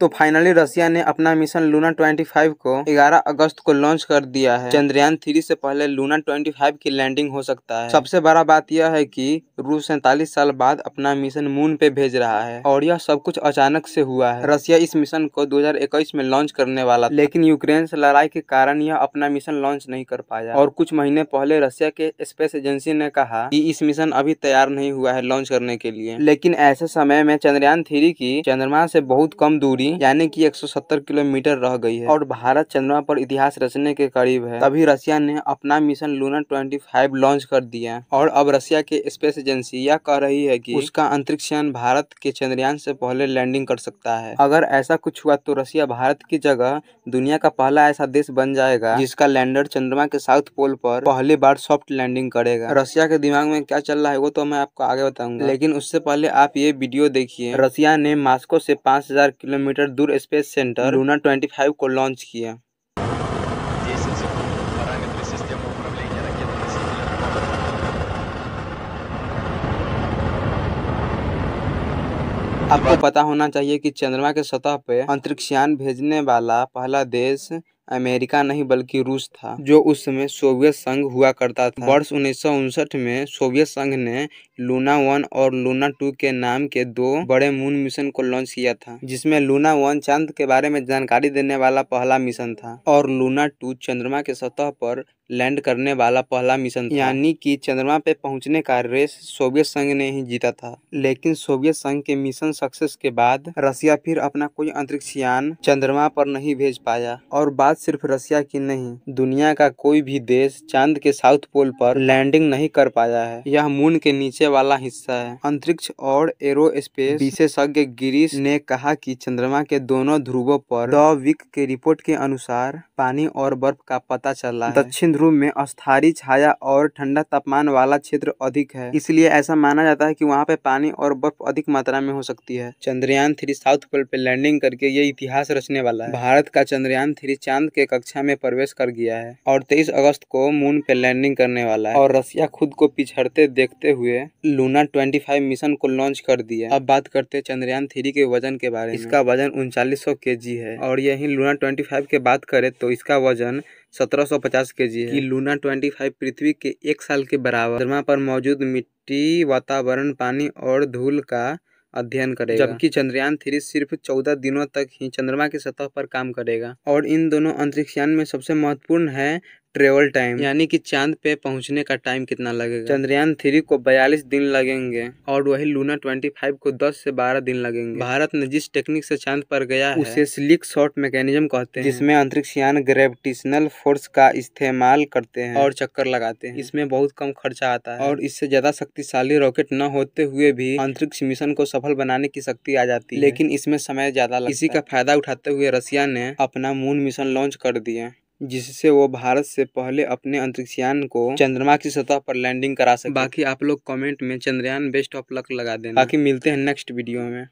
तो फाइनली रसिया ने अपना मिशन लूना 25 को 11 अगस्त को लॉन्च कर दिया है चंद्रयान थ्री से पहले लूना 25 की लैंडिंग हो सकता है सबसे बड़ा बात यह है कि रूस सैतालीस साल बाद अपना मिशन मून पे भेज रहा है और यह सब कुछ अचानक से हुआ है रशिया इस मिशन को 2021 में लॉन्च करने वाला लेकिन यूक्रेन से लड़ाई के कारण यह अपना मिशन लॉन्च नहीं कर पाया और कुछ महीने पहले रशिया के स्पेस एजेंसी ने कहा की इस मिशन अभी तैयार नहीं हुआ है लॉन्च करने के लिए लेकिन ऐसे समय में चंद्रयान थ्री की चंद्रमा से बहुत कम दूरी की यानी कि 170 किलोमीटर रह गई है और भारत चंद्रमा पर इतिहास रचने के करीब है तभी रसिया ने अपना मिशन लूना 25 लॉन्च कर दिया और अब रशिया के स्पेस एजेंसी यह कह रही है कि उसका अंतरिक्ष यान भारत के चंद्रयान से पहले लैंडिंग कर सकता है अगर ऐसा कुछ हुआ तो रसिया भारत की जगह दुनिया का पहला ऐसा देश बन जाएगा जिसका लैंडर चंद्रमा के साउथ पोल पर पहली बार सॉफ्ट लैंडिंग करेगा रसिया के दिमाग में क्या चल रहा है वो तो मैं आपको आगे बताऊंगा लेकिन उससे पहले आप ये वीडियो देखिए रसिया ने मास्को से 5000 किलोमीटर किलोमीटर दूर स्पेस सेंटर लूना 25 को लॉन्च किया आपको पता होना चाहिए कि चंद्रमा के सतह पर अंतरिक्षयान भेजने वाला पहला देश अमेरिका नहीं बल्कि रूस था जो उस समय सोवियत संघ हुआ करता था वर्ष उन्नीस में सोवियत संघ ने लूना वन और लूना टू के नाम के दो बड़े मून मिशन को लॉन्च किया था जिसमें लूना वन चांद के बारे में जानकारी देने वाला पहला मिशन था और लूना टू चंद्रमा के सतह पर लैंड करने वाला पहला मिशन था यानी कि चंद्रमा पे पहुंचने का रेस सोवियत संघ ने ही जीता था लेकिन सोवियत संघ के मिशन सक्सेस के बाद रसिया फिर अपना कोई अंतरिक्ष यान चंद्रमा पर नहीं भेज पाया और बाद सिर्फ रसिया की नहीं दुनिया का कोई भी देश चांद के साउथ पोल पर लैंडिंग नहीं कर पाया है यह मून के नीचे वाला हिस्सा है अंतरिक्ष और एरो स्पेस विशेषज्ञ गिरीश ने कहा कि चंद्रमा के दोनों ध्रुवों पर द विक के रिपोर्ट के अनुसार पानी और बर्फ का पता चला दक्षिण ध्रुव में अस्थारी छाया और ठंडा तापमान वाला क्षेत्र अधिक है इसलिए ऐसा माना जाता है कि वहाँ पे पानी और बर्फ अधिक मात्रा में हो सकती है चंद्रयान थ्री साउथ पोल पे लैंडिंग करके ये इतिहास रचने वाला है भारत का चंद्रयान थ्री चांद चांद के कक्षा में प्रवेश कर गया है और तेईस अगस्त को मून पे लैंडिंग करने वाला है और रसिया खुद को पिछड़ते देखते हुए लूना ट्वेंटी मिशन को लॉन्च कर दिया अब बात करते चंद्रयान थ्री के वजन के बारे में इसका वजन उनचालीस सौ है और यही लूना ट्वेंटी फाइव बात करे तो इसका वजन 1750 जी है कि लूना 25 पृथ्वी के एक साल के बराबर चंद्रमा पर मौजूद मिट्टी वातावरण पानी और धूल का अध्ययन करेगा जबकि चंद्रयान थ्री सिर्फ चौदह दिनों तक ही चंद्रमा की सतह पर काम करेगा और इन दोनों अंतरिक्षयान में सबसे महत्वपूर्ण है ट्रेवल टाइम यानी कि चांद पे पहुंचने का टाइम कितना लगेगा चंद्रयान थ्री को 42 दिन लगेंगे और वही लूना 25 को 10 से 12 दिन लगेंगे भारत ने जिस टेक्निक से चांद पर गया है उसे स्लिक शॉट मैकेनिज्म कहते हैं जिसमें अंतरिक्ष यान ग्रेविटेशनल फोर्स का इस्तेमाल करते हैं और चक्कर लगाते हैं इसमें बहुत कम खर्चा आता है और इससे ज्यादा शक्तिशाली रॉकेट न होते हुए भी अंतरिक्ष मिशन को सफल बनाने की शक्ति आ जाती है लेकिन इसमें समय ज्यादा इसी का फायदा उठाते हुए रशिया ने अपना मून मिशन लॉन्च कर दिया जिससे वो भारत से पहले अपने अंतरिक्षयान को चंद्रमा की सतह पर लैंडिंग करा सके बाकी आप लोग कमेंट में चंद्रयान बेस्ट ऑफ लक लगा देना बाकी मिलते हैं नेक्स्ट वीडियो में